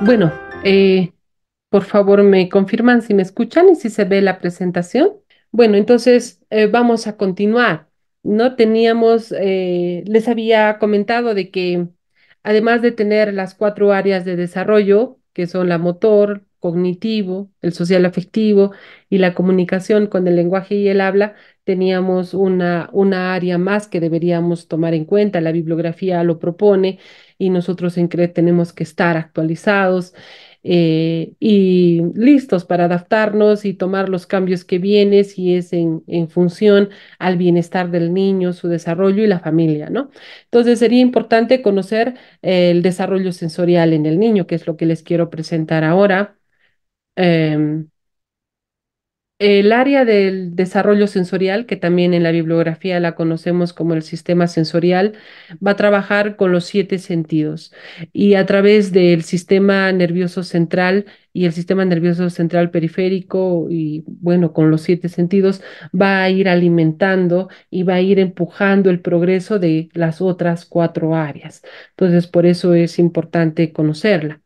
Bueno, eh, por favor me confirman si me escuchan y si se ve la presentación. Bueno, entonces eh, vamos a continuar. No teníamos, eh, les había comentado de que además de tener las cuatro áreas de desarrollo, que son la motor, cognitivo, el social afectivo y la comunicación con el lenguaje y el habla, teníamos una, una área más que deberíamos tomar en cuenta. La bibliografía lo propone y nosotros en CRE tenemos que estar actualizados eh, y listos para adaptarnos y tomar los cambios que vienen si es en, en, función al bienestar del niño, su desarrollo y la familia, ¿no? Entonces sería importante conocer eh, el desarrollo sensorial en el niño, que es lo que les quiero presentar ahora. Em, el área del desarrollo sensorial, que también en la bibliografía la conocemos como el sistema sensorial, va a trabajar con los siete sentidos y a través del sistema nervioso central y el sistema nervioso central periférico y bueno, con los siete sentidos, va a ir alimentando y va a ir empujando el progreso de las otras cuatro áreas. Entonces, por eso es importante conocerla.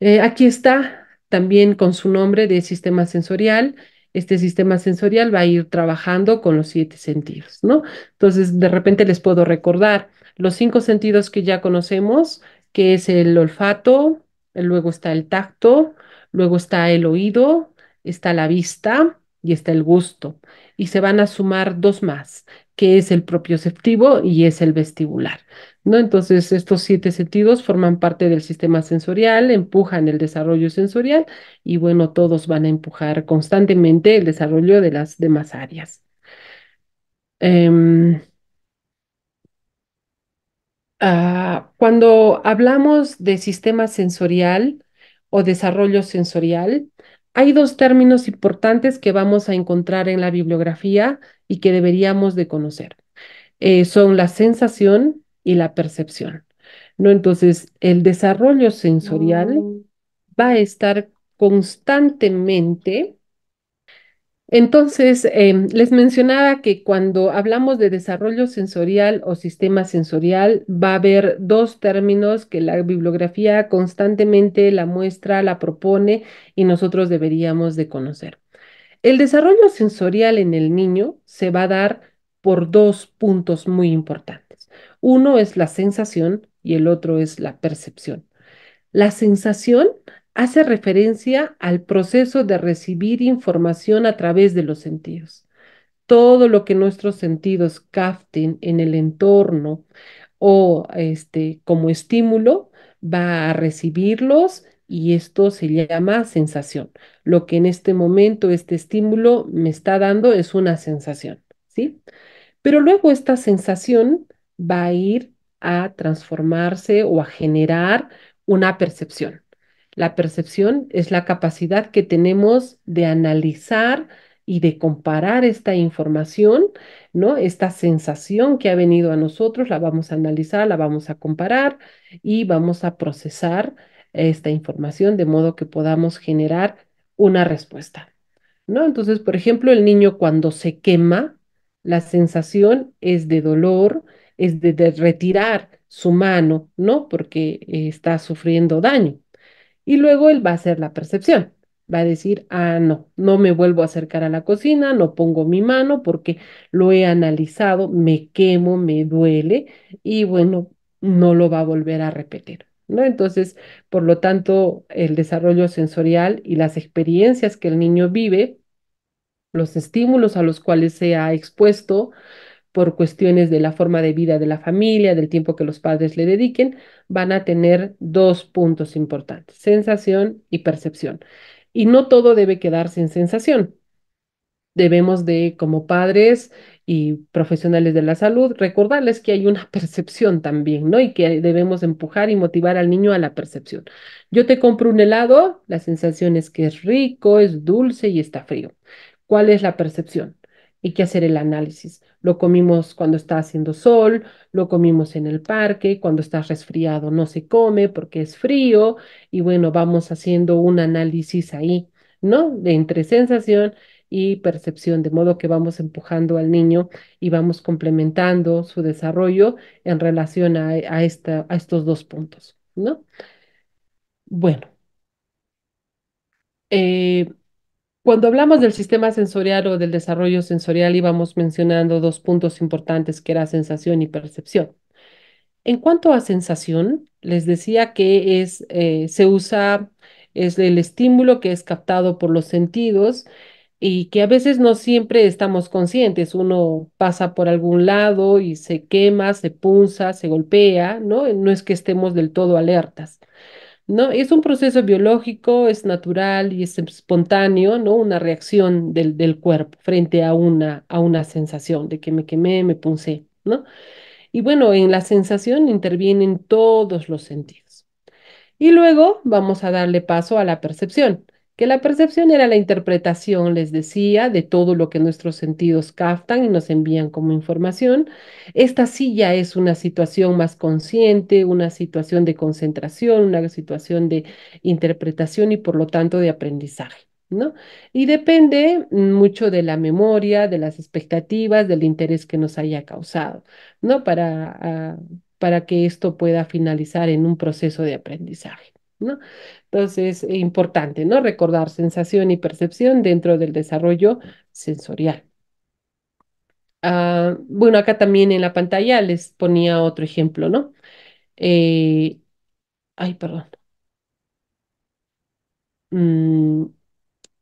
Eh, aquí está también con su nombre de sistema sensorial, este sistema sensorial va a ir trabajando con los siete sentidos, ¿no? Entonces, de repente les puedo recordar los cinco sentidos que ya conocemos, que es el olfato, luego está el tacto, luego está el oído, está la vista y está el gusto y se van a sumar dos más, que es el propioceptivo y es el vestibular. ¿no? Entonces, estos siete sentidos forman parte del sistema sensorial, empujan el desarrollo sensorial y bueno, todos van a empujar constantemente el desarrollo de las demás áreas. Em, ah, cuando hablamos de sistema sensorial o desarrollo sensorial, hay dos términos importantes que vamos a encontrar en la bibliografía y que deberíamos de conocer. Eh, son la sensación y la percepción. ¿no? Entonces, el desarrollo sensorial va a estar constantemente entonces, em, les mencionaba que cuando hablamos de desarrollo sensorial o sistema sensorial, va a haber dos términos que la bibliografía constantemente la muestra, la propone y nosotros deberíamos de conocer. El desarrollo sensorial en el niño se va a dar por dos puntos muy importantes. Uno es la sensación y el otro es la percepción. La sensación hace referencia al proceso de recibir información a través de los sentidos. Todo lo que nuestros sentidos capten en el entorno o este, como estímulo va a recibirlos y esto se llama sensación. Lo que en este momento este estímulo me está dando es una sensación, ¿sí? Pero luego esta sensación va a ir a transformarse o a generar una percepción. La percepción es la capacidad que tenemos de analizar y de comparar esta información, ¿no? Esta sensación que ha venido a nosotros, la vamos a analizar, la vamos a comparar y vamos a procesar esta información de modo que podamos generar una respuesta, ¿no? Entonces, por ejemplo, el niño cuando se quema, la sensación es de dolor, es de, retirar su mano, ¿no? Porque eh, está sufriendo daño. Y luego él va a hacer la percepción, va a decir, ah, no, no me vuelvo a acercar a la cocina, no pongo mi mano porque lo he analizado, me quemo, me duele y bueno, no lo va a volver a repetir. ¿No? Entonces, por lo tanto, el desarrollo sensorial y las experiencias que el niño vive, los estímulos a los cuales se ha expuesto, por cuestiones de la forma de vida de la familia, del tiempo que los padres le dediquen, van a tener dos puntos importantes, sensación y percepción. Y no todo debe quedarse en sensación. Debemos de, como padres y profesionales de la salud, recordarles que hay una percepción también, ¿no? Y que debemos empujar y motivar al niño a la percepción. Yo te compro un helado, la sensación es que es rico, es dulce y está frío. ¿Cuál es la percepción? Hay que hacer el análisis. Lo comimos cuando está haciendo sol, lo comimos en el parque, cuando está resfriado no se come porque es frío y bueno, vamos haciendo un análisis ahí, ¿no? De entre sensación y percepción, de modo que vamos empujando al niño y vamos complementando su desarrollo en relación a, esta, a estos dos puntos, ¿no? Bueno, eh, cuando hablamos del sistema sensorial o del desarrollo sensorial, íbamos mencionando dos puntos importantes que era sensación y percepción. En cuanto a sensación, les decía que es, eh, se usa es el estímulo que es captado por los sentidos y que a veces no siempre estamos conscientes. Uno pasa por algún lado y se quema, se punza, se golpea, ¿no? No es que estemos del todo alertas. ¿no? Es un proceso biológico, es natural y es espontáneo, ¿no? Una reacción del, cuerpo frente a una, a una sensación de que me quemé, me puncé. ¿no? Y bueno, en la sensación intervienen todos los sentidos. Y luego vamos a darle paso a la percepción que la percepción era la interpretación, les decía, de todo lo que nuestros sentidos captan y nos envían como información. Esta sí ya es una situación más consciente, una situación de concentración, una situación de interpretación y por lo tanto de aprendizaje. ¿No? Y depende mucho de la memoria, de las expectativas, del interés que nos haya causado, ¿no? Para, ah, para que esto pueda finalizar en un proceso de aprendizaje. ¿no? Entonces, es eh, importante, ¿no? Recordar sensación y percepción dentro del desarrollo sensorial. Ah, bueno, acá también en la pantalla les ponía otro ejemplo, ¿no? Eh, ay, perdón. Mm,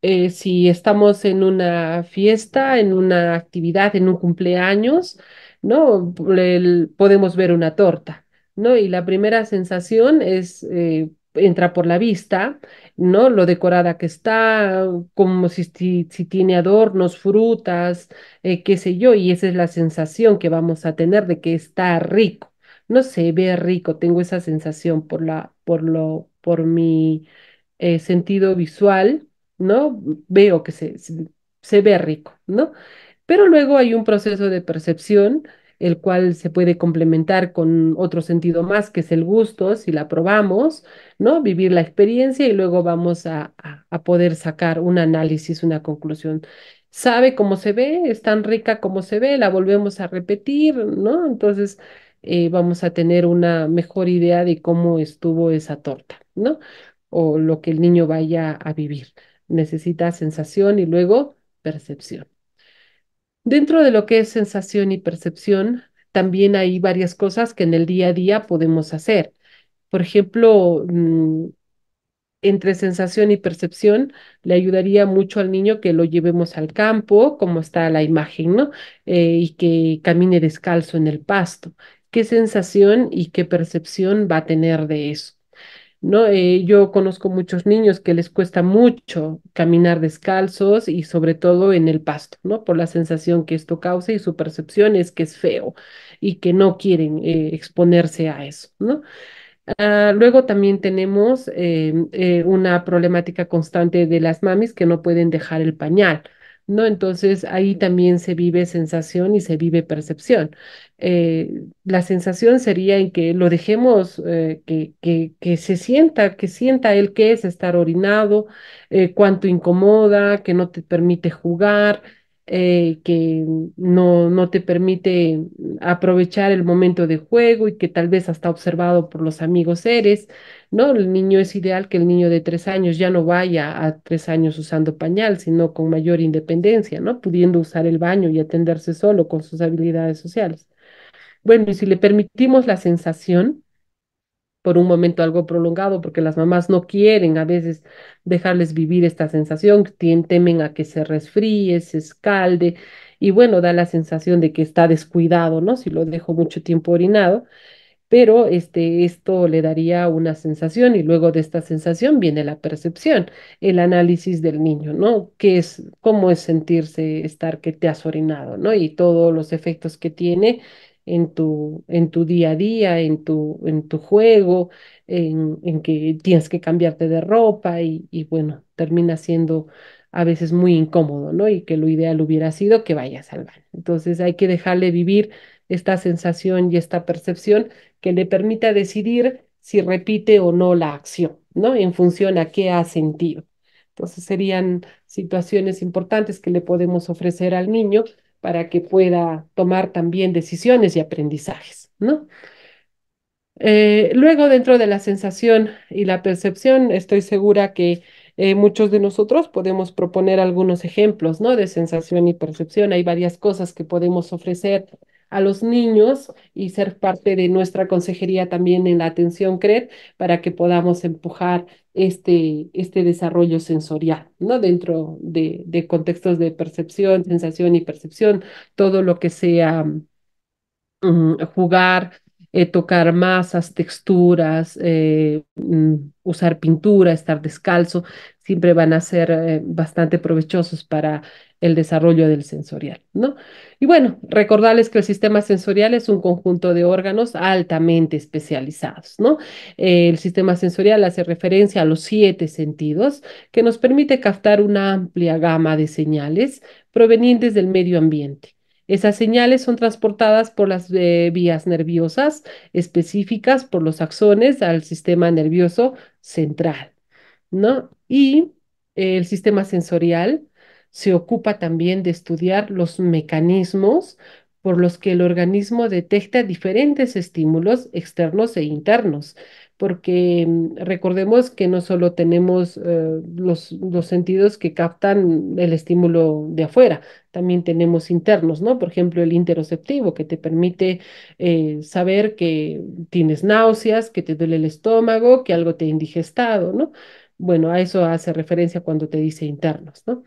eh, si estamos en una fiesta, en una actividad, en un cumpleaños, ¿no? podemos ver una torta, ¿no? Y la primera sensación es entra por la vista, ¿no? Lo decorada que está, como si, si, tiene adornos, frutas, eh, qué sé yo, y esa es la sensación que vamos a tener de que está rico. No se ve rico, tengo esa sensación por la, por lo, por mi eh, sentido visual, ¿no? Veo que se, se, se ve rico, ¿no? Pero luego hay un proceso de percepción el cual se puede complementar con otro sentido más, que es el gusto, si la probamos, ¿no? Vivir la experiencia y luego vamos a, poder sacar un análisis, una conclusión sabe cómo se ve, es tan rica como se ve, la volvemos a repetir, ¿no? Entonces eh, vamos a tener una mejor idea de cómo estuvo esa torta, ¿no? O lo que el niño vaya a vivir. Necesita sensación y luego percepción. Dentro de lo que es sensación y percepción, también hay varias cosas que en el día a día podemos hacer. Por ejemplo, mm, entre sensación y percepción, le ayudaría mucho al niño que lo llevemos al campo, como está la imagen, ¿no? Eh, y que camine descalzo en el pasto. ¿Qué sensación y qué percepción va a tener de eso? ¿no? Eh, yo conozco muchos niños que les cuesta mucho caminar descalzos y sobre todo en el pasto, Por la sensación que esto causa y su percepción es que es feo y que no quieren eh, exponerse a eso, ah, luego también tenemos em, eh, una problemática constante de las mamis que no pueden dejar el pañal. ¿no? Entonces ahí también se vive sensación y se vive percepción. Eh, la sensación sería en que lo dejemos, eh, que, que, se sienta, que sienta él qué es estar orinado, eh, cuánto incomoda, que no te permite jugar, eh, que no, no te permite aprovechar el momento de juego y que tal vez hasta observado por los amigos eres, ¿no? El niño es ideal que el niño de tres años ya no vaya a tres años usando pañal, sino con mayor independencia, ¿no? Pudiendo usar el baño y atenderse solo con sus habilidades sociales. Bueno, y si le permitimos la sensación, por un momento algo prolongado, porque las mamás no quieren a veces dejarles vivir esta sensación, temen a que se resfríe, se escalde, y bueno, da la sensación de que está descuidado, ¿no? Si lo dejo mucho tiempo orinado, pero este, esto le daría una sensación y luego de esta sensación viene la percepción, el análisis del niño, ¿no? ¿Qué es, cómo es sentirse estar que te has orinado, ¿no? Y todos los efectos que tiene en tu, en tu día a día, en tu, en tu juego, en, que tienes que cambiarte de ropa y, y, bueno, termina siendo a veces muy incómodo, ¿no? Y que lo ideal hubiera sido que vayas al baño. Entonces hay que dejarle vivir esta sensación y esta percepción que le permita decidir si repite o no la acción, ¿no? En función a qué ha sentido. Entonces serían situaciones importantes que le podemos ofrecer al niño para que pueda tomar también decisiones y aprendizajes, ¿no? Eh, luego, dentro de la sensación y la percepción, estoy segura que eh, muchos de nosotros podemos proponer algunos ejemplos, ¿no? De sensación y percepción. Hay varias cosas que podemos ofrecer a los niños y ser parte de nuestra consejería también en la atención CRED para que podamos empujar este, este desarrollo sensorial, ¿no? Dentro de, contextos de percepción, sensación y percepción, todo lo que sea mm, jugar, eh, tocar masas, texturas, eh, mm, usar pintura, estar descalzo, siempre van a ser eh, bastante provechosos para el desarrollo del sensorial, ¿no? Y bueno, recordarles que el sistema sensorial es un conjunto de órganos altamente especializados, ¿no? el sistema sensorial hace referencia a los siete sentidos que nos permite captar una amplia gama de señales provenientes del medio ambiente esas señales son transportadas por las eh, vías nerviosas específicas, por los axones, al sistema nervioso central, ¿no? Y el sistema sensorial se ocupa también de estudiar los mecanismos por los que el organismo detecta diferentes estímulos externos e internos, porque mm, recordemos que no solo tenemos eh, los, los, sentidos que captan el estímulo de afuera, también tenemos internos, ¿no? Por ejemplo, el interoceptivo, que te permite eh, saber que tienes náuseas, que te duele el estómago, que algo te ha indigestado, ¿no? Bueno, a eso hace referencia cuando te dice internos, ¿no?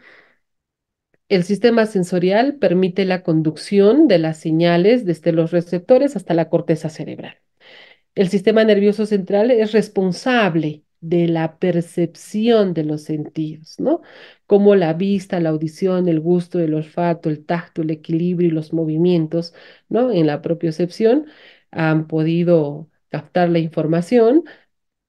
El sistema sensorial permite la conducción de las señales desde los receptores hasta la corteza cerebral el sistema nervioso central es responsable de la percepción de los sentidos, ¿no? Como la vista, la audición, el gusto, el olfato, el tacto, el equilibrio y los movimientos, ¿no? En la propiocepción han podido captar la información,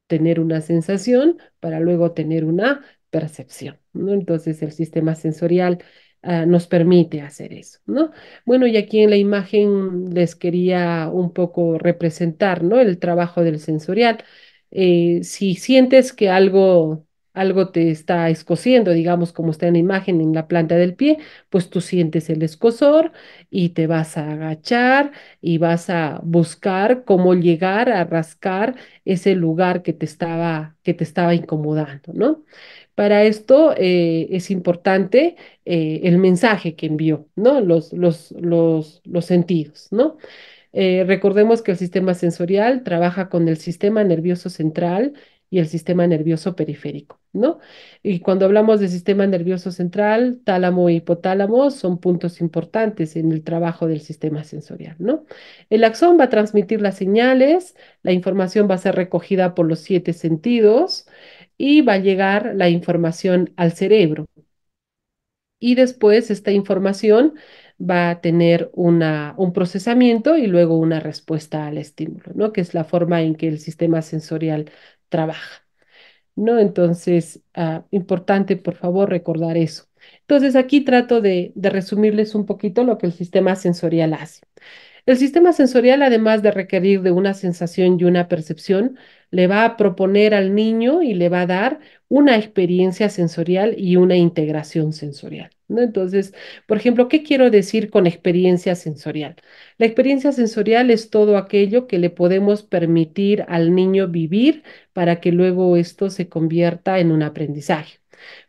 tener una sensación para luego tener una percepción, ¿no? Entonces el sistema sensorial Ah, nos permite hacer eso, ¿no? Bueno, y aquí en la imagen les quería un poco representar, ¿no? El trabajo del sensorial. Eh, si sientes que algo algo te está escociendo, digamos como está en la imagen en la planta del pie, pues tú sientes el escosor y te vas a agachar y vas a buscar cómo llegar a rascar ese lugar que te estaba que te estaba incomodando, ¿no? Para esto eh, es importante eh, el mensaje que envió, ¿no? Los, los, los, los sentidos, ¿no? Eh, recordemos que el sistema sensorial trabaja con el sistema nervioso central y el sistema nervioso periférico, ¿no? Y cuando hablamos de sistema nervioso central, tálamo e hipotálamo son puntos importantes en el trabajo del sistema sensorial, ¿no? El axón va a transmitir las señales, la información va a ser recogida por los siete sentidos, y va a llegar la información al cerebro. Y después esta información va a tener una, un procesamiento y luego una respuesta al estímulo, ¿no? Que es la forma en que el sistema sensorial trabaja, ¿no? Entonces, ah, importante, por favor, recordar eso. Entonces, aquí trato de, de resumirles un poquito lo que el sistema sensorial hace. El sistema sensorial, además de requerir de una sensación y una percepción, le va a proponer al niño y le va a dar una experiencia sensorial y una integración sensorial. Entonces, por ejemplo, ¿qué quiero decir con experiencia sensorial? La experiencia sensorial es todo aquello que le podemos permitir al niño vivir para que luego esto se convierta en un aprendizaje.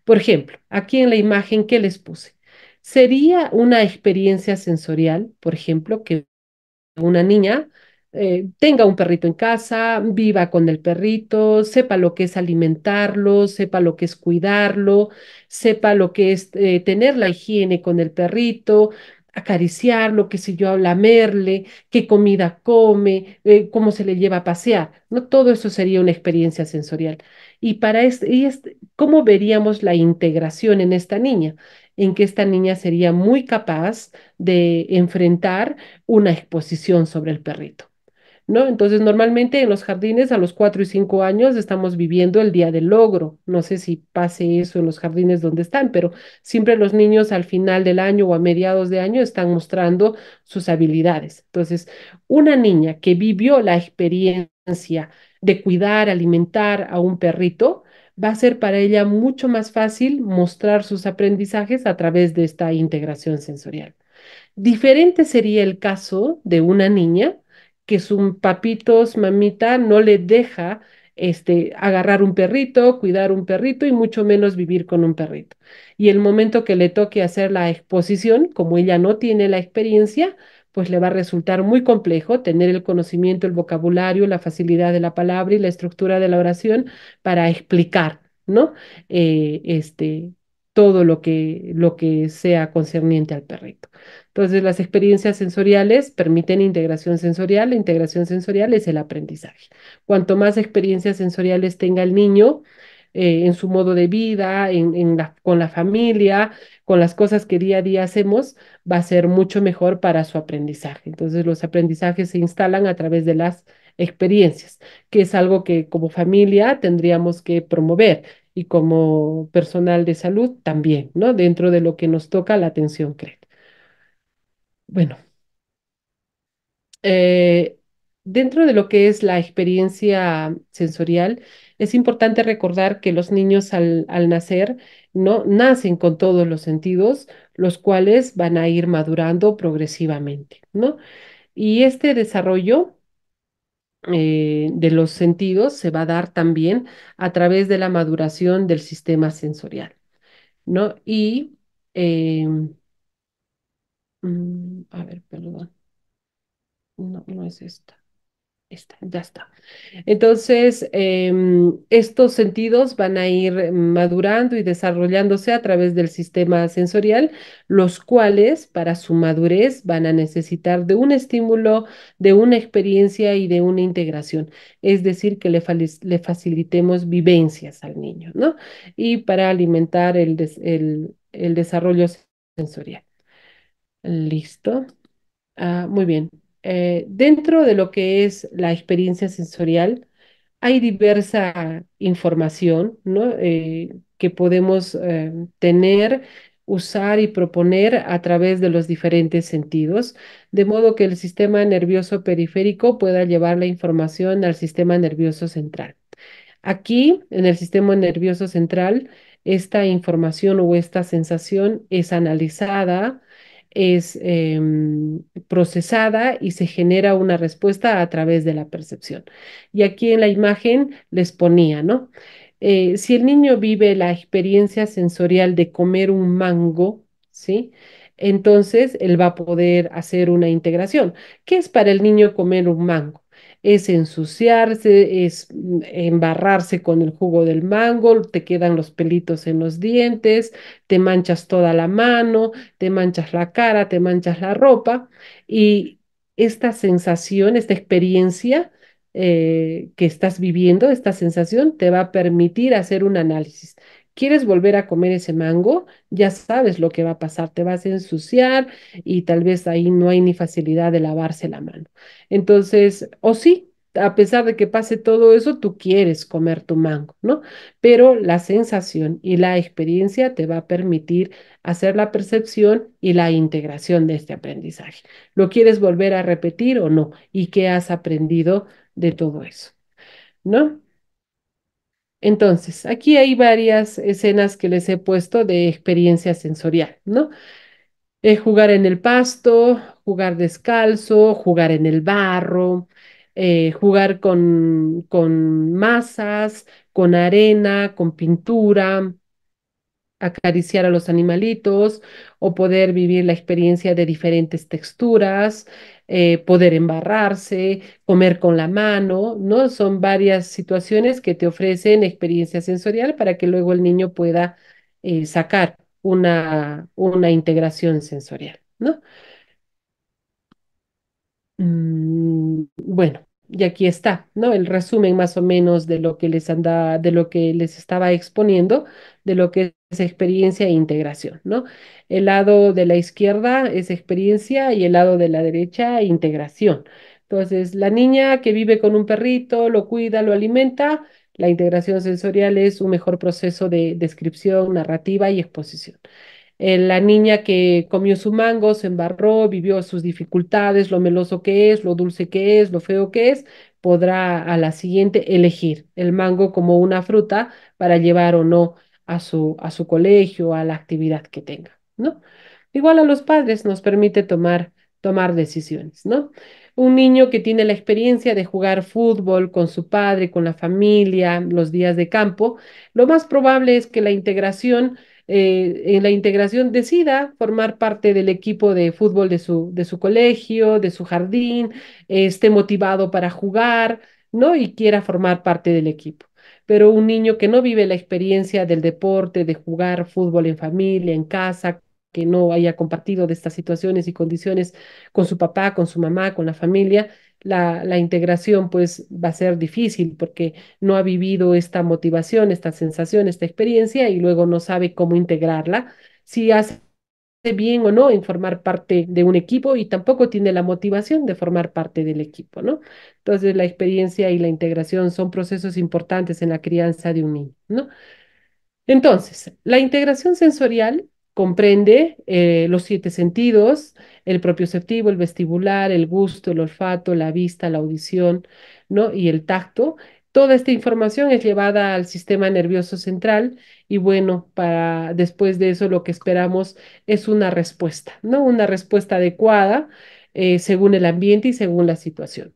Por ejemplo, aquí en la imagen que les puse, sería una experiencia sensorial, por ejemplo, que una niña eh, tenga un perrito en casa, viva con el perrito, sepa lo que es alimentarlo, sepa lo que es cuidarlo, sepa lo que es eh, tener la higiene con el perrito, acariciarlo, que si yo, lamerle, qué comida come, eh, cómo se le lleva a pasear. ¿no? Todo eso sería una experiencia sensorial. Y para este, y este, ¿cómo veríamos la integración en esta niña? en que esta niña sería muy capaz de enfrentar una exposición sobre el perrito. ¿No? Entonces, normalmente en los jardines a los 4 y 5 años estamos viviendo el día del logro. No sé si pase eso en los jardines donde están, pero siempre los niños al final del año o a mediados de año están mostrando sus habilidades. Entonces, una niña que vivió la experiencia de cuidar, alimentar a un perrito, va a ser para ella mucho más fácil mostrar sus aprendizajes a través de esta integración sensorial. Diferente sería el caso de una niña que su papitos, mamita, no le deja este, agarrar un perrito, cuidar un perrito y mucho menos vivir con un perrito. Y el momento que le toque hacer la exposición, como ella no tiene la experiencia, pues le va a resultar muy complejo tener el conocimiento, el vocabulario, la facilidad de la palabra y la estructura de la oración para explicar, ¿no? Eh, este, todo lo que, lo que sea concerniente al perrito. Entonces, las experiencias sensoriales permiten integración sensorial. La integración sensorial es el aprendizaje. Cuanto más experiencias sensoriales tenga el niño, eh, en su modo de vida, con la familia, con las cosas que día a día hacemos, va a ser mucho mejor para su aprendizaje. Entonces, los aprendizajes se instalan a través de las experiencias, que es algo que como familia tendríamos que promover y como personal de salud también, ¿no? Dentro de lo que nos toca la atención creo. Bueno, eh, dentro de lo que es la experiencia sensorial, es importante recordar que los niños al, nacer no nacen con todos los sentidos, los cuales van a ir madurando progresivamente, ¿no? Y este desarrollo eh, de los sentidos se va a dar también a través de la maduración del sistema sensorial, ¿no? Y, eh, mm, a ver, perdón, no, no es esta ya está. Entonces, em, estos sentidos van a ir madurando y desarrollándose a través del sistema sensorial, los cuales para su madurez van a necesitar de un estímulo, de una experiencia y de una integración. Es decir, que le, facilitemos vivencias al niño, ¿no? Y para alimentar el, desarrollo sensorial. Listo. Ah, muy bien. Eh, dentro de lo que es la experiencia sensorial, hay diversa información eh, que podemos eh, tener, usar y proponer a través de los diferentes sentidos, de modo que el sistema nervioso periférico pueda llevar la información al sistema nervioso central. Aquí, en el sistema nervioso central, esta información o esta sensación es analizada, es em, procesada y se genera una respuesta a través de la percepción. Y aquí en la imagen les ponía, ¿no? Eh, si el niño vive la experiencia sensorial de comer un mango, ¿sí? Entonces él va a poder hacer una integración. ¿Qué es para el niño comer un mango? es ensuciarse, es mm, embarrarse con el jugo del mango, te quedan los pelitos en los dientes, te manchas toda la mano, te manchas la cara, te manchas la ropa y esta sensación, esta experiencia eh, que estás viviendo, esta sensación te va a permitir hacer un análisis quieres volver a comer ese mango, ya sabes lo que va a pasar, te vas a ensuciar y tal vez ahí no hay ni facilidad de lavarse la mano. Entonces, o sí, a pesar de que pase todo eso, tú quieres comer tu mango, ¿no? Pero la sensación y la experiencia te va a permitir hacer la percepción y la integración de este aprendizaje. ¿Lo quieres volver a repetir o no? ¿Y qué has aprendido de todo eso? ¿No? Entonces, aquí hay varias escenas que les he puesto de experiencia sensorial, ¿no? jugar en el pasto, jugar descalzo, jugar en el barro, eh, jugar con, con masas, con arena, con pintura, acariciar a los animalitos o poder vivir la experiencia de diferentes texturas, eh, poder embarrarse, comer con la mano, ¿no? Son varias situaciones que te ofrecen experiencia sensorial para que luego el niño pueda eh, sacar una, una integración sensorial, ¿no? Mm, bueno, y aquí está, ¿no? El resumen más o menos de lo que les anda, de lo que les estaba exponiendo, de lo que es experiencia e integración, ¿no? El lado de la izquierda es experiencia y el lado de la derecha integración. Entonces, la niña que vive con un perrito, lo cuida, lo alimenta, la integración sensorial es un mejor proceso de descripción, narrativa y exposición. Eh, la niña que comió su mango, se embarró, vivió sus dificultades, lo meloso que es, lo dulce que es, lo feo que es, podrá a la siguiente elegir el mango como una fruta para llevar o no a su, a su colegio, a la actividad que tenga, ¿no? Igual a los padres nos permite tomar, tomar decisiones, ¿no? Un niño que tiene la experiencia de jugar fútbol con su padre, con la familia, los días de campo, lo más probable es que la integración eh, en la integración decida formar parte del equipo de fútbol de su, de su colegio, de su jardín, esté motivado para jugar, ¿no? Y quiera formar parte del equipo. Pero un niño que no vive la experiencia del deporte, de jugar fútbol en familia, en casa, que no haya compartido de estas situaciones y condiciones con su papá, con su mamá, con la familia, la, integración pues va a ser difícil porque no ha vivido esta motivación, esta sensación, esta experiencia y luego no sabe cómo integrarla. Si hace bien o no en formar parte de un equipo y tampoco tiene la motivación de formar parte del equipo, ¿no? Entonces la experiencia y la integración son procesos importantes en la crianza de un niño, ¿no? Entonces, la integración sensorial comprende eh, los siete sentidos, el propioceptivo, el vestibular, el gusto, el olfato, la vista, la audición, ¿no? Y el tacto. Toda esta información es llevada al sistema nervioso central y bueno, para después de eso lo que esperamos es una respuesta, ¿no? Una respuesta adecuada eh, según el ambiente y según la situación.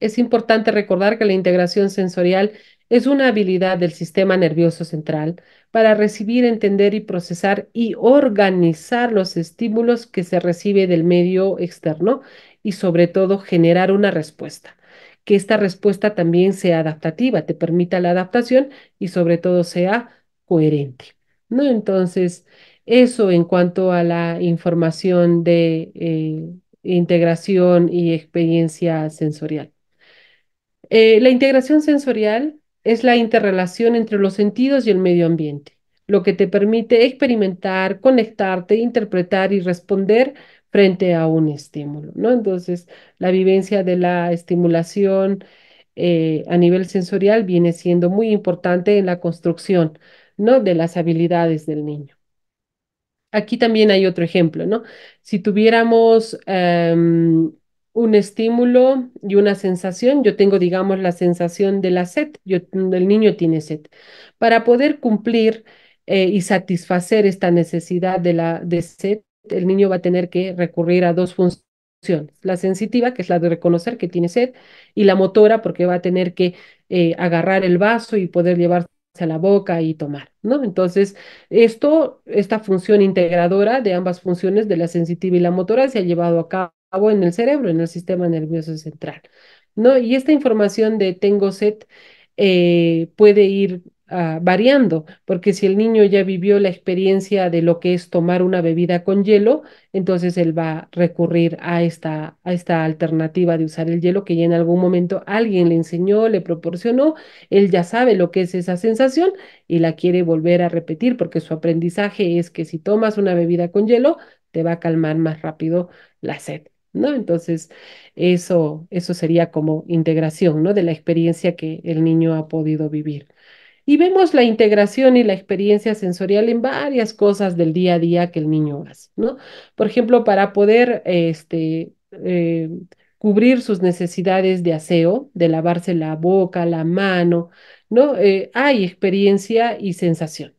Es importante recordar que la integración sensorial es una habilidad del sistema nervioso central para recibir, entender y procesar y organizar los estímulos que se recibe del medio externo y sobre todo generar una respuesta. Que esta respuesta también sea adaptativa, te permita la adaptación y sobre todo sea coherente. ¿no? Entonces, eso en cuanto a la información de eh, integración y experiencia sensorial. Eh, la integración sensorial es la interrelación entre los sentidos y el medio ambiente, lo que te permite experimentar, conectarte, interpretar y responder frente a un estímulo, ¿no? Entonces, la vivencia de la estimulación eh, a nivel sensorial viene siendo muy importante en la construcción, ¿no? De las habilidades del niño. Aquí también hay otro ejemplo, ¿no? Si tuviéramos em, un estímulo y una sensación. Yo tengo, digamos, la sensación de la sed, mm, el niño tiene sed. Para poder cumplir eh, y satisfacer esta necesidad de la de sed, el niño va a tener que recurrir a dos funciones la sensitiva, que es la de reconocer que tiene sed, y la motora, porque va a tener que eh, agarrar el vaso y poder llevarse a la boca y tomar, ¿no? Entonces, esto, esta función integradora de ambas funciones, de la sensitiva y la motora, se ha llevado a cabo en el cerebro, en el sistema nervioso central. ¿no? Y esta información de tengo sed eh, puede ir ah, variando, porque si el niño ya vivió la experiencia de lo que es tomar una bebida con hielo, entonces él va a recurrir a esta, a esta alternativa de usar el hielo que ya en algún momento alguien le enseñó, le proporcionó, él ya sabe lo que es esa sensación y la quiere volver a repetir, porque su aprendizaje es que si tomas una bebida con hielo, te va a calmar más rápido la sed. ¿no? Entonces, eso, eso sería como integración, ¿no? De la experiencia que el niño ha podido vivir. Y vemos la integración y la experiencia sensorial en varias cosas del día a día que el niño hace, Por ejemplo, para poder este, eh, cubrir sus necesidades de aseo, de lavarse la boca, la mano, ¿no? Eh, hay experiencia y sensación.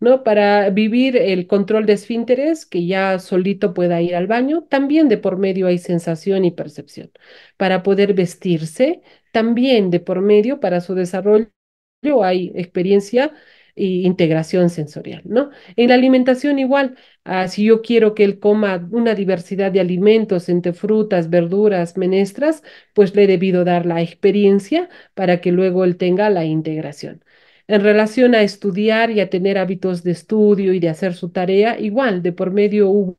¿no? Para vivir el control de esfínteres, que ya solito pueda ir al baño, también de por medio hay sensación y percepción. Para poder vestirse, también de por medio para su desarrollo hay experiencia e integración sensorial, ¿no? En la alimentación igual, ah, si yo quiero que él coma una diversidad de alimentos entre frutas, verduras, menestras, pues le he debido dar la experiencia para que luego él tenga la integración. En relación a estudiar y a tener hábitos de estudio y de hacer su tarea, igual, de por medio hubo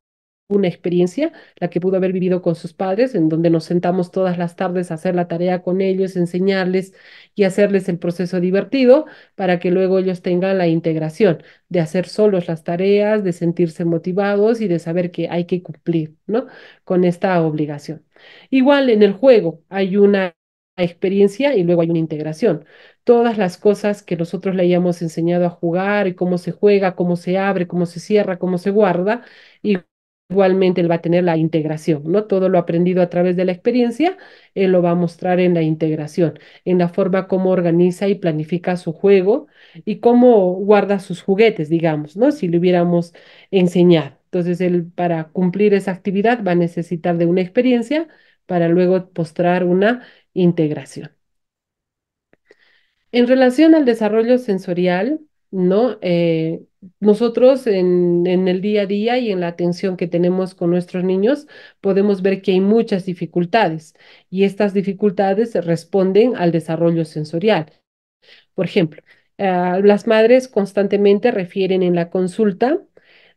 una experiencia, la que pudo haber vivido con sus padres, en donde nos sentamos todas las tardes a hacer la tarea con ellos, enseñarles y hacerles el proceso divertido para que luego ellos tengan la integración de hacer solos las tareas, de sentirse motivados y de saber que hay que cumplir, ¿no? Con esta obligación. Igual en el juego hay una experiencia y luego hay una integración todas las cosas que nosotros le hayamos enseñado a jugar y cómo se juega, cómo se abre, cómo se cierra, cómo se guarda, y igualmente él va a tener la integración, ¿no? Todo lo aprendido a través de la experiencia, él lo va a mostrar en la integración, en la forma como organiza y planifica su juego y cómo guarda sus juguetes, digamos, ¿no? Si le hubiéramos enseñado. Entonces, él para cumplir esa actividad va a necesitar de una experiencia para luego postrar una integración. En relación al desarrollo sensorial, ¿no? Eh, nosotros en, el día a día y en la atención que tenemos con nuestros niños podemos ver que hay muchas dificultades y estas dificultades responden al desarrollo sensorial. Por ejemplo, eh, las madres constantemente refieren en la consulta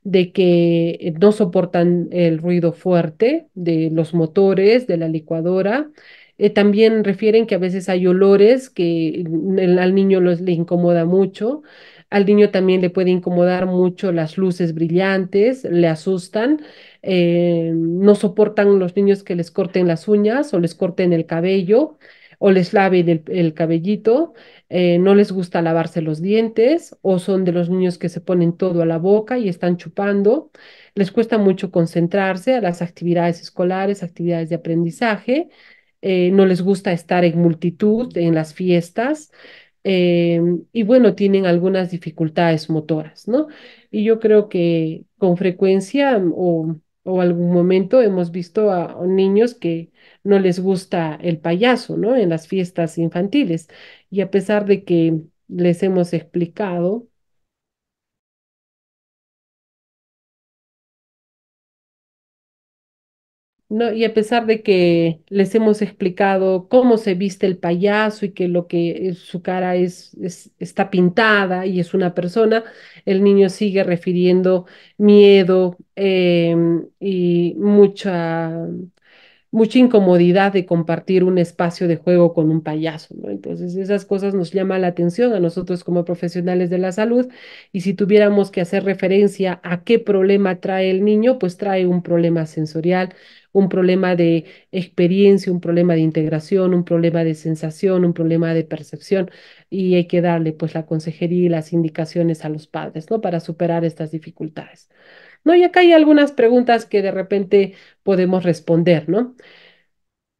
de que eh, no soportan el ruido fuerte de los motores, de la licuadora, eh, también refieren que a veces hay olores que al niño le incomoda mucho. Al niño también le puede incomodar mucho las luces brillantes, le asustan, eh, no soportan los niños que les corten las uñas o les corten el cabello o les laven el, cabellito, eh, no les gusta lavarse los dientes o son de los niños que se ponen todo a la boca y están chupando, les cuesta mucho concentrarse a las actividades escolares, actividades de aprendizaje, eh, no les gusta estar en multitud en las fiestas eh, y bueno, tienen algunas dificultades motoras, ¿no? Y yo creo que con frecuencia mm, o, algún momento hemos visto a niños que no les gusta el payaso, ¿no? En las fiestas infantiles. Y a pesar de que les hemos explicado ¿no? Y a pesar de que les hemos explicado cómo se viste el payaso y que lo que eh, su cara es, está pintada y es una persona, el niño sigue refiriendo miedo em, y mucha, mucha incomodidad de compartir un espacio de juego con un payaso, Entonces esas cosas nos llaman la atención a nosotros como profesionales de la salud y si tuviéramos que hacer referencia a qué problema trae el niño, pues trae un problema sensorial, un problema de experiencia, un problema de integración, un problema de sensación, un problema de percepción y hay que darle pues la consejería y las indicaciones a los padres, ¿no? Para superar estas dificultades. ¿No? Y acá hay algunas preguntas que de repente podemos responder, ¿no?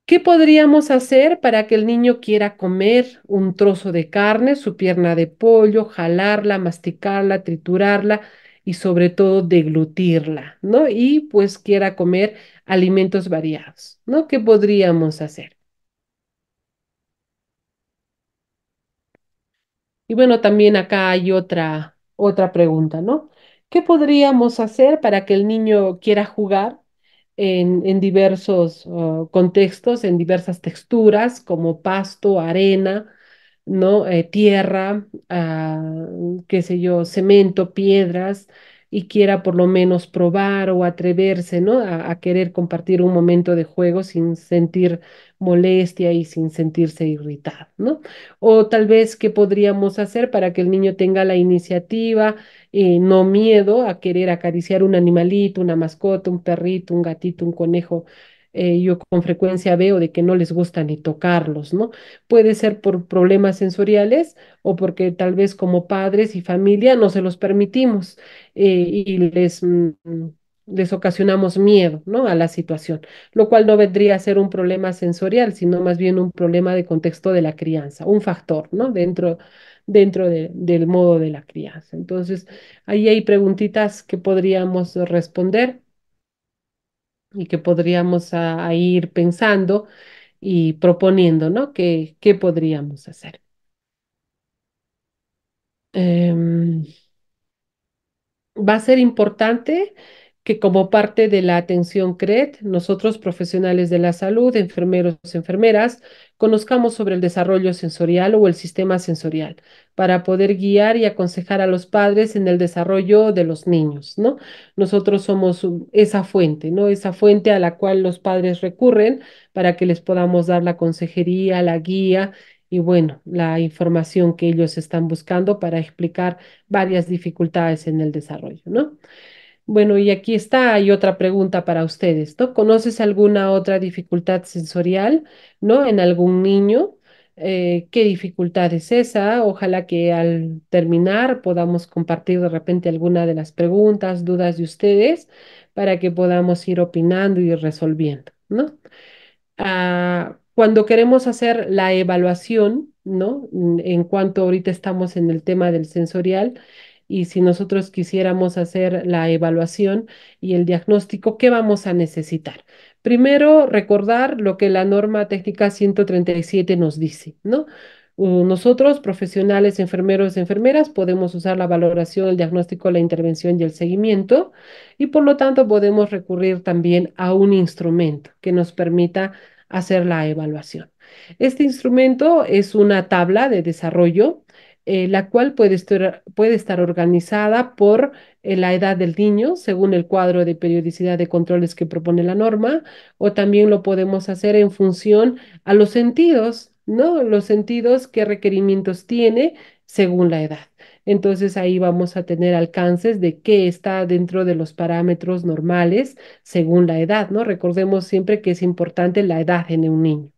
¿Qué podríamos hacer para que el niño quiera comer un trozo de carne, su pierna de pollo, jalarla, masticarla, triturarla? y sobre todo deglutirla, ¿no? Y pues quiera comer alimentos variados, ¿no? ¿Qué podríamos hacer? Y bueno, también acá hay otra, otra pregunta, ¿no? ¿Qué podríamos hacer para que el niño quiera jugar en, diversos oh, contextos, en diversas texturas, como pasto, arena, ¿no? Eh, tierra, ah, qué sé yo, cemento, piedras, y quiera por lo menos probar o atreverse, ¿no? A, querer compartir un momento de juego sin sentir molestia y sin sentirse irritado, ¿no? O tal vez qué podríamos hacer para que el niño tenga la iniciativa, eh, no miedo a querer acariciar un animalito, una mascota, un perrito, un gatito, un conejo, eh, yo con frecuencia veo de que no les gusta ni tocarlos, ¿no? Puede ser por problemas sensoriales o porque tal vez como padres y familia no se los permitimos eh, y mm, mm, les... ocasionamos miedo ¿no? a la situación, lo cual no vendría a ser un problema sensorial, sino más bien un problema de contexto de la crianza, un factor ¿no? dentro, dentro del modo de la crianza. Entonces, ahí hay preguntitas que podríamos responder y que podríamos ir pensando y proponiendo, ¿no? ¿Qué, qué podríamos hacer? Em, va a ser importante que como parte de la atención CRED, nosotros profesionales de la salud, enfermeros, enfermeras, conozcamos sobre el desarrollo sensorial o el sistema sensorial para poder guiar y aconsejar a los padres en el desarrollo de los niños, ¿no? Nosotros somos esa fuente, ¿no? Esa fuente a la cual los padres recurren para que les podamos dar la consejería, la guía y bueno, la información que ellos están buscando para explicar varias dificultades en el desarrollo, ¿no? Bueno, y aquí está, hay otra pregunta para ustedes, ¿no? ¿Conoces alguna otra dificultad sensorial, ¿no? En algún niño. Eh, qué dificultad es esa. Ojalá que al terminar podamos compartir de repente alguna de las preguntas, dudas de ustedes, para que podamos ir opinando y resolviendo, ¿no? Ah, cuando queremos hacer la evaluación, ¿no? En cuanto ahorita estamos en el tema del sensorial, y si nosotros quisiéramos hacer la evaluación y el diagnóstico, ¿qué vamos a necesitar? Primero, recordar lo que la norma técnica 137 nos dice, ¿no? Uh, nosotros, profesionales, enfermeros, enfermeras, podemos usar la valoración, el diagnóstico, la intervención y el seguimiento y por lo tanto podemos recurrir también a un instrumento que nos permita hacer la evaluación. Este instrumento es una tabla de desarrollo eh, la cual puede estar, puede estar organizada por eh, la edad del niño, según el cuadro de periodicidad de controles que propone la norma, o también lo podemos hacer en función a los sentidos, ¿no? Los sentidos, qué requerimientos tiene según la edad. Entonces ahí vamos a tener alcances de qué está dentro de los parámetros normales según la edad, ¿no? Recordemos siempre que es importante la edad en un niño.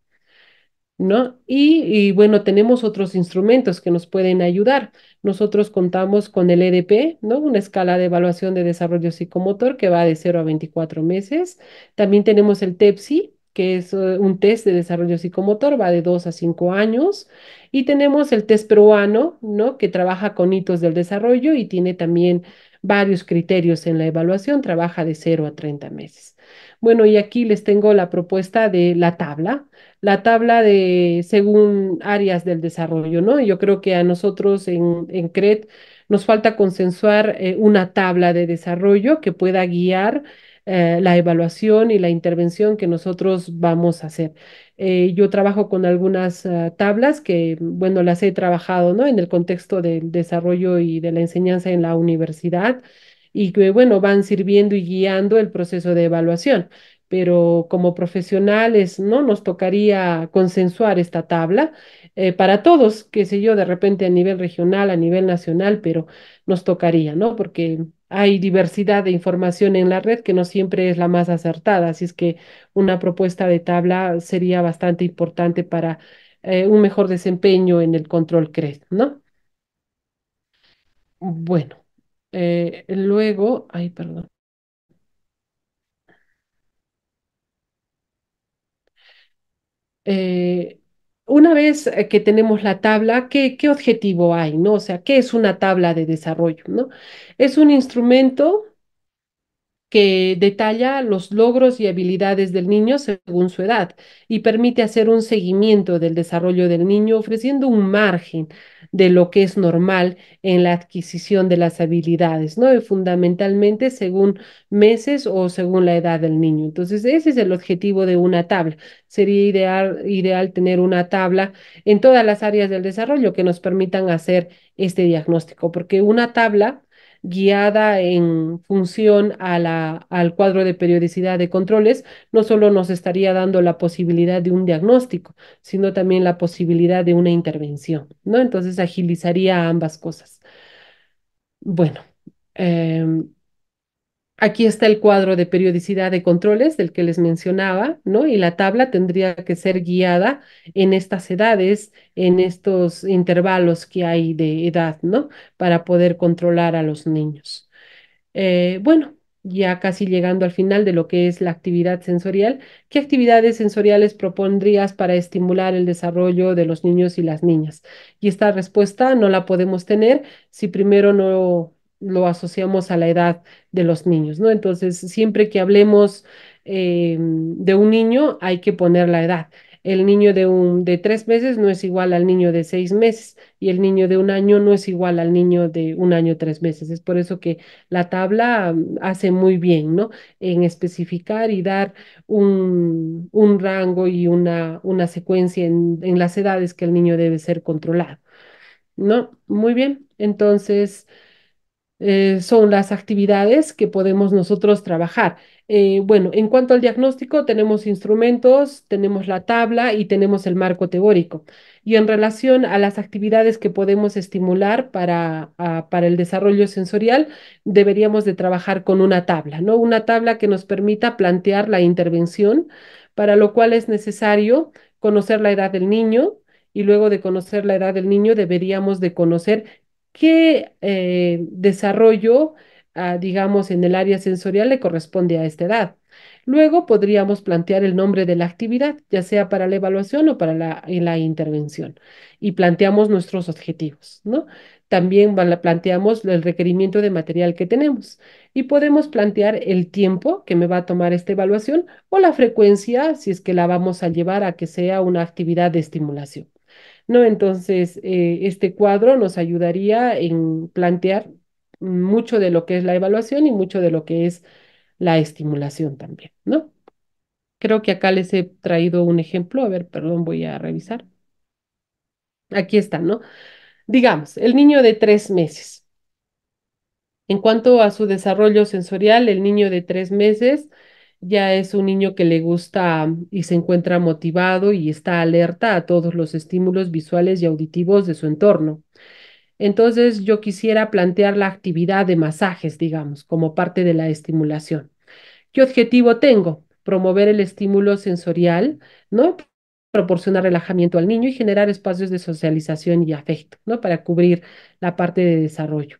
Y, bueno, tenemos otros instrumentos que nos pueden ayudar. Nosotros contamos con el EDP, ¿no? Una escala de evaluación de desarrollo psicomotor que va de 0 a 24 meses. También tenemos el TEPSI, que es eh, un test de desarrollo psicomotor, va de 2 a 5 años. Y tenemos el test peruano, ¿no? Que trabaja con hitos del desarrollo y tiene también varios criterios en la evaluación, trabaja de 0 a 30 meses. Bueno, y aquí les tengo la propuesta de la tabla, la tabla de según áreas del desarrollo, ¿no? Yo creo que a nosotros en, CRED nos falta consensuar eh, una tabla de desarrollo que pueda guiar eh, la evaluación y la intervención que nosotros vamos a hacer. Eh, yo trabajo con algunas ah, tablas que, bueno, las he trabajado, ¿no? En el contexto del desarrollo y de la enseñanza en la universidad y que, bueno, van sirviendo y guiando el proceso de evaluación pero como profesionales, ¿no? Nos tocaría consensuar esta tabla eh, para todos, qué sé yo, de repente a nivel regional, a nivel nacional, pero nos tocaría, ¿no? Porque hay diversidad de información en la red que no siempre es la más acertada, así es que una propuesta de tabla sería bastante importante para eh, un mejor desempeño en el control CRED, ¿no? Bueno, eh, luego, ay, perdón. Eh, una vez eh, que tenemos la tabla, ¿qué, ¿qué, objetivo hay? ¿no? O sea, ¿qué es una tabla de desarrollo? ¿no? Es un instrumento que detalla los logros y habilidades del niño según su edad y permite hacer un seguimiento del desarrollo del niño ofreciendo un margen de lo que es normal en la adquisición de las habilidades, ¿no? fundamentalmente según meses o según la edad del niño. Entonces, ese es el objetivo de una tabla. Sería ideal, ideal tener una tabla en todas las áreas del desarrollo que nos permitan hacer este diagnóstico, porque una tabla guiada en función a la, al cuadro de periodicidad de controles, no solo nos estaría dando la posibilidad de un diagnóstico, sino también la posibilidad de una intervención, ¿no? Entonces agilizaría ambas cosas. Bueno. Em, Aquí está el cuadro de periodicidad de controles del que les mencionaba, ¿no? Y la tabla tendría que ser guiada en estas edades, en estos intervalos que hay de edad, ¿no? Para poder controlar a los niños. Eh, bueno, ya casi llegando al final de lo que es la actividad sensorial, ¿qué actividades sensoriales propondrías para estimular el desarrollo de los niños y las niñas? Y esta respuesta no la podemos tener si primero no lo asociamos a la edad de los niños, ¿no? Entonces, siempre que hablemos em, de un niño, hay que poner la edad. El niño de, un, de tres meses no es igual al niño de seis meses y el niño de un año no es igual al niño de un año tres meses. Es por eso que la tabla mm, hace muy bien, ¿no? En especificar y dar un, un rango y una, una secuencia en, en las edades que el niño debe ser controlado, ¿no? Muy bien. Entonces, eh, son las actividades que podemos nosotros trabajar. Eh, bueno, en cuanto al diagnóstico, tenemos instrumentos, tenemos la tabla y tenemos el marco teórico. Y en relación a las actividades que podemos estimular para, para el desarrollo sensorial, deberíamos de trabajar con una tabla, ¿no? Una tabla que nos permita plantear la intervención, para lo cual es necesario conocer la edad del niño, y luego de conocer la edad del niño deberíamos de conocer ¿Qué eh, desarrollo, ah, digamos, en el área sensorial le corresponde a esta edad? Luego podríamos plantear el nombre de la actividad, ya sea para la evaluación o para la, la intervención, y planteamos nuestros objetivos, ¿no? También planteamos el requerimiento de material que tenemos y podemos plantear el tiempo que me va a tomar esta evaluación o la frecuencia si es que la vamos a llevar a que sea una actividad de estimulación. ¿no? Entonces, eh, este cuadro nos ayudaría en plantear mucho de lo que es la evaluación y mucho de lo que es la estimulación también, ¿no? Creo que acá les he traído un ejemplo, a ver, perdón, voy a revisar. Aquí está, ¿no? Digamos, el niño de tres meses. En cuanto a su desarrollo sensorial, el niño de tres meses ya es un niño que le gusta mm, y se encuentra motivado y está alerta a todos los estímulos visuales y auditivos de su entorno. Entonces yo quisiera plantear la actividad de masajes, digamos, como parte de la estimulación. ¿Qué objetivo tengo? Promover el estímulo sensorial, ¿no? proporcionar relajamiento al niño y generar espacios de socialización y afecto, ¿no? Para cubrir la parte de desarrollo.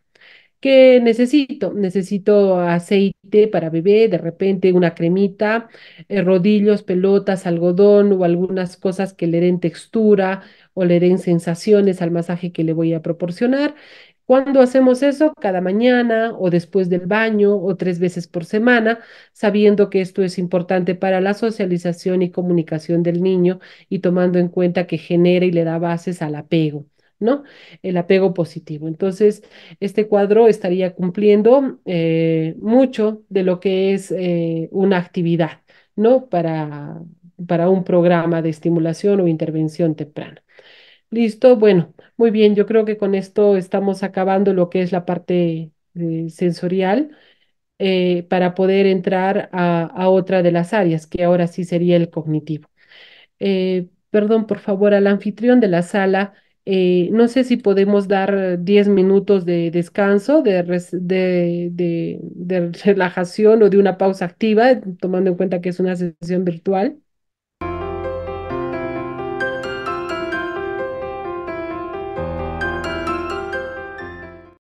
¿Qué necesito? Necesito aceite para bebé, de repente una cremita, eh, rodillos, pelotas, algodón o algunas cosas que le den textura o le den sensaciones al masaje que le voy a proporcionar. ¿Cuándo hacemos eso? Cada mañana o después del baño o tres veces por semana, sabiendo que esto es importante para la socialización y comunicación del niño y tomando en cuenta que genera y le da bases al apego. ¿no? El apego positivo. Entonces, este cuadro estaría cumpliendo eh, mucho de lo que es eh, una actividad, ¿no? Para, para un programa de estimulación o intervención temprana. Listo, bueno, muy bien, yo creo que con esto estamos acabando lo que es la parte eh, sensorial. para poder entrar a, otra de las áreas, que ahora sí sería el cognitivo. perdón, por favor, al anfitrión de la sala, eh, no sé si podemos dar 10 minutos de descanso, de, relajación o de una pausa activa, tomando en cuenta que es una sesión virtual.